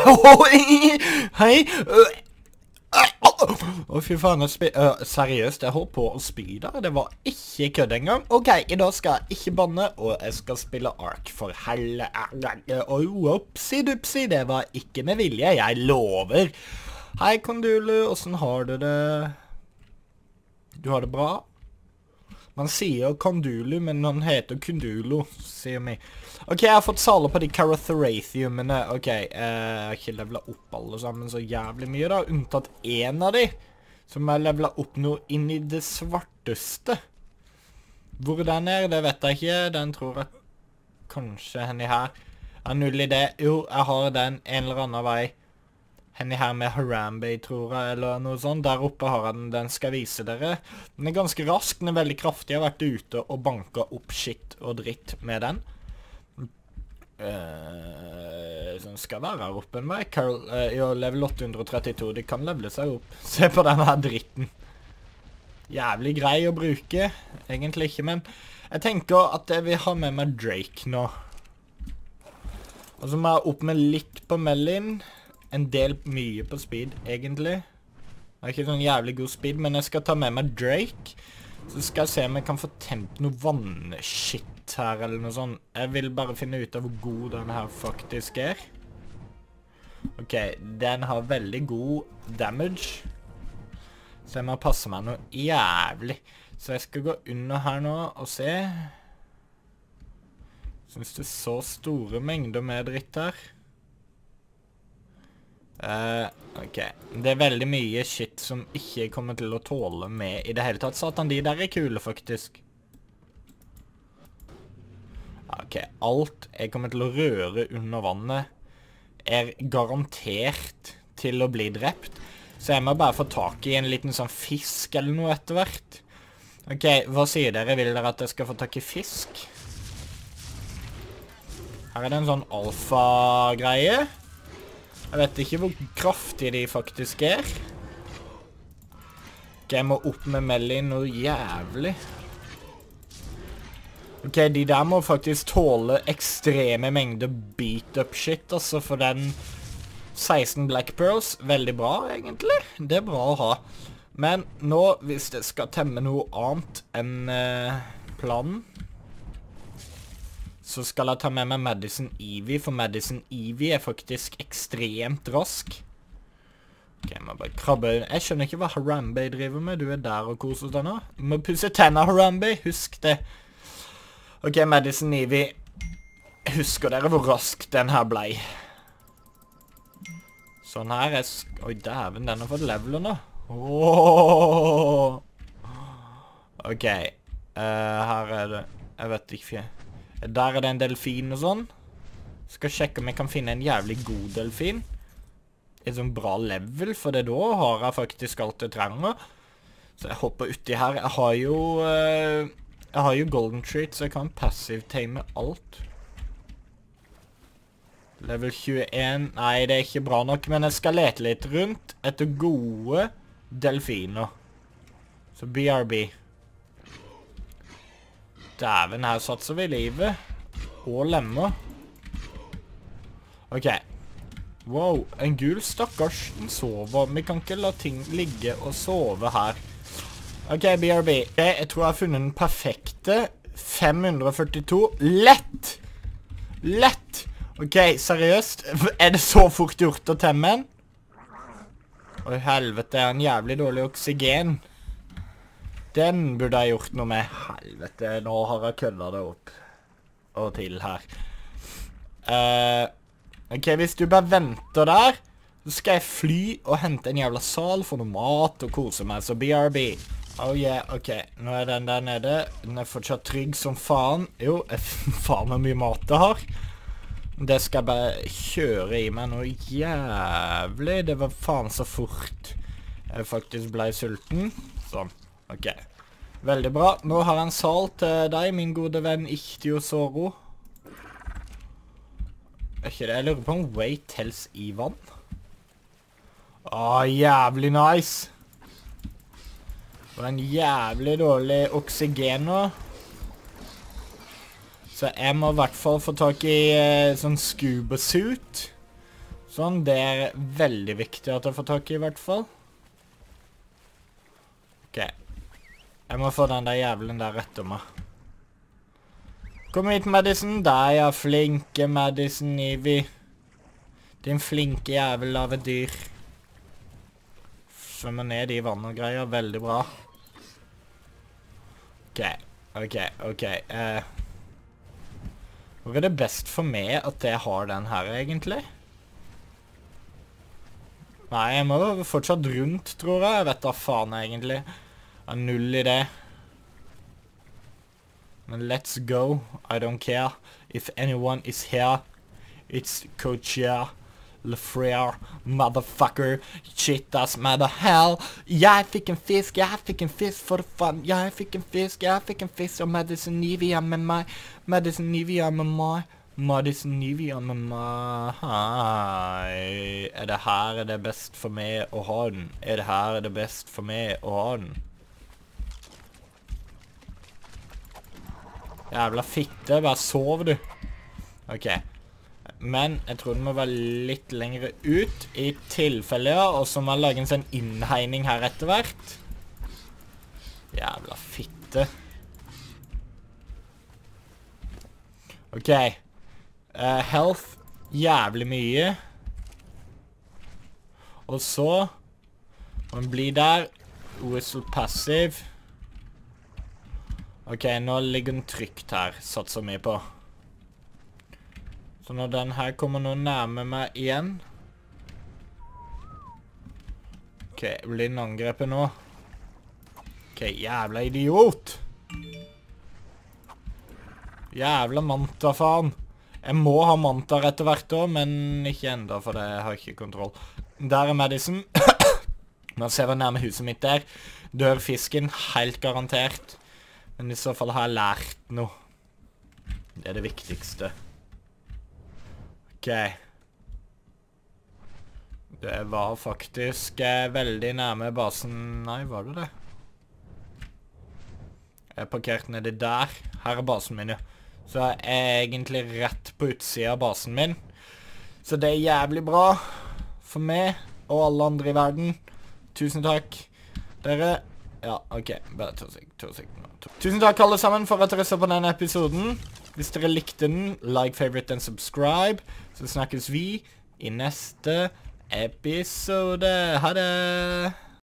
Hei! Å, fy faen. seriøst, jeg holdt på å spy der. Det var ikke kødd engang. OK, i dag skal jeg ikke banne, og jeg skal spille Ark for helle... Opsi-dupsi, det var ikke med vilje. Jeg lover. Hei, Kondulu. Åssen har du det? Du har det bra? Man sier Kondulu, men han heter Kundulo, sier vi. OK, jeg har fått sale på de Caratharathiumene. OK, eh, jeg har ikke levela opp alle sammen så jævlig mye, da. Unntatt én av de, som jeg levela opp noe inn i det svarteste. Hvor den er, det vet jeg ikke. Den tror jeg kanskje henni her. er null i det. Jo, jeg har den en eller annen vei. Henny her med Harambe, tror jeg, eller noe sånt. Der oppe har jeg den. Den skal jeg vise dere. Den er ganske rask, den er veldig kraftig. Jeg har vært ute og banket opp skitt og dritt med den. Uh, den skal være her oppe med Carol uh, eh, Jo, level 832. De kan levele seg opp. Se på den her dritten. Jævlig grei å bruke. Egentlig ikke, men jeg tenker at jeg vil ha med meg Drake nå. Og så må jeg opp med litt på Melin en del mye på speed, egentlig. Jeg er ikke sånn jævlig god speed, men jeg skal ta med meg Drake. Så skal jeg se om jeg kan få temt noe vannshit her, eller noe sånt. Jeg vil bare finne ut av hvor god den her faktisk er. Ok, den har veldig god damage. Så jeg må passe meg noe jævlig. Så jeg skal gå under her nå og se. Synes det er så store mengder med dritt her. Uh, ok, det er veldig mye shit som ikke kommer til å tåle med i det hele tatt. Satan, de der er kule faktisk. Ok, alt jeg kommer til å røre under vannet er garantert til å bli drept. Så jeg må bare få tak i en liten sånn fisk eller noe etter hvert. Ok, hva sier dere? Vil dere at jeg skal få tak i fisk? Her er det en sånn alfa-greie. Jeg vet ikke hvor kraftige de faktisk er. Ok, jeg må opp med Melly noe jævlig. Ok, de der må faktisk tåle ekstreme mengder beat-up-shit, altså, for den 16 Black Pearls, veldig bra, egentlig. Det er bra å ha. Men nå, hvis det skal temme noe annet enn eh, planen så skal jeg ta med meg Madison Evie, for Madison Evie er faktisk ekstremt rask. Ok, jeg må bare krabbe Jeg skjønner ikke hva Harambe driver med. Du er der og koser deg nå. Du må pusse tennene, Harambe. Husk det. Ok, Madison Evie. Husker dere hvor rask den her blei? Sånn her er sk... Oi, dæven, den har fått leveler nå. Oh. OK. Eh, her er det Jeg vet ikke. Der er det en delfin og sånn. Skal sjekke om jeg kan finne en jævlig god delfin. En sånn bra level, for det da har jeg faktisk alt jeg trenger. Så jeg hopper uti her. Jeg har jo eh, Jeg har jo golden treat, så jeg kan passivtame alt. Level 21 Nei, det er ikke bra nok, men jeg skal lete litt rundt etter gode delfiner. Så BRB. Dæven, her satser vi livet. Og lemmer. Ok. Wow, en gul stakkars, den sover. Vi kan ikke la ting ligge og sove her. Ok, BRB. Jeg tror jeg har funnet den perfekte. 542. Lett! Lett! Ok, seriøst. Er det så fort gjort å temme den? Å, helvete, er han jævlig dårlig oksygen. Den burde jeg gjort noe med. Helvete, nå har jeg kødda det opp og til her. Uh, OK, hvis du bare venter der, så skal jeg fly og hente en jævla sal, få noe mat og kose meg, så BRB. Oh yeah, OK. Nå er den der nede. Den er fortsatt trygg som faen. Jo, faen hvor mye mat jeg har. Det skal jeg bare kjøre i meg noe jævlig. Det var faen så fort jeg faktisk ble sulten. Sånn. Ok. Veldig bra. Nå har jeg en sal til deg, min gode venn Ichtio Soro. Er ikke det? Jeg lurer på om Way tells i vann. Å, jævlig nice. Og en jævlig dårlig oksygen nå. Så jeg må i hvert fall få tak i eh, sånn scuba suit. Sånn, det er veldig viktig at jeg får tak i i hvert fall. Ok, jeg må få den der jævlen der rett om meg. Kom hit, Madison. Der, ja. Flinke Madison Evy. Din flinke jævel av et dyr. Svømmer ned i vann og greier. Veldig bra. OK, OK, OK. Uh, hvor er det best for meg at jeg har den her, egentlig? Nei, jeg må fortsatt rundt, tror jeg. Jeg vet da faen, egentlig. Har null idé. Men let's go. I don't care. If anyone is here, it's Coachia. Lefrere, motherfucker, shit ass mother hell. Jeg fikk en fisk, jeg fikk en fisk, for faen. Jeg fikk en fisk, jeg fikk en fisk, og Madison Nivia med meg. Madison Nivia med meg. Madison Nivia med meg. Hei. Er det her er det best for meg å ha den? Er det her er det best for meg å ha den? Jævla fitte, bare sov du. Ok. Men jeg tror den må være litt lengre ut, i tilfelle, ja. Og så må jeg lage en sånn innhegning her etter hvert. Jævla fitte. Ok. Eh, health jævlig mye. Og så må den bli der. Whistle passive. Ok, nå ligger den trygt her, satser vi på. Så når den her kommer nå nærme meg igjen... Ok, blir den angrepet nå? Ok, jævla idiot! Jævla manta, faen! Jeg må ha mantar etter hvert år, men ikke enda, for det har jeg ikke kontroll. Der er Madison. Nå ser hvor nærme huset mitt er. Dør fisken, helt garantert. Men i så fall har jeg lært noe. Det er det viktigste. OK. Det var faktisk eh, veldig nærme basen Nei, var det det? Jeg er parkert nedi der. Her er basen min, jo. Så jeg er egentlig rett på utsida av basen min. Så det er jævlig bra for meg og alle andre i verden. Tusen takk, dere. Ja, ok. Bare to sek, to sek nå. Tusen takk alle sammen for at dere så på denne episoden. Hvis dere likte den, like, favorite and subscribe. Så snakkes vi i neste episode. Ha det!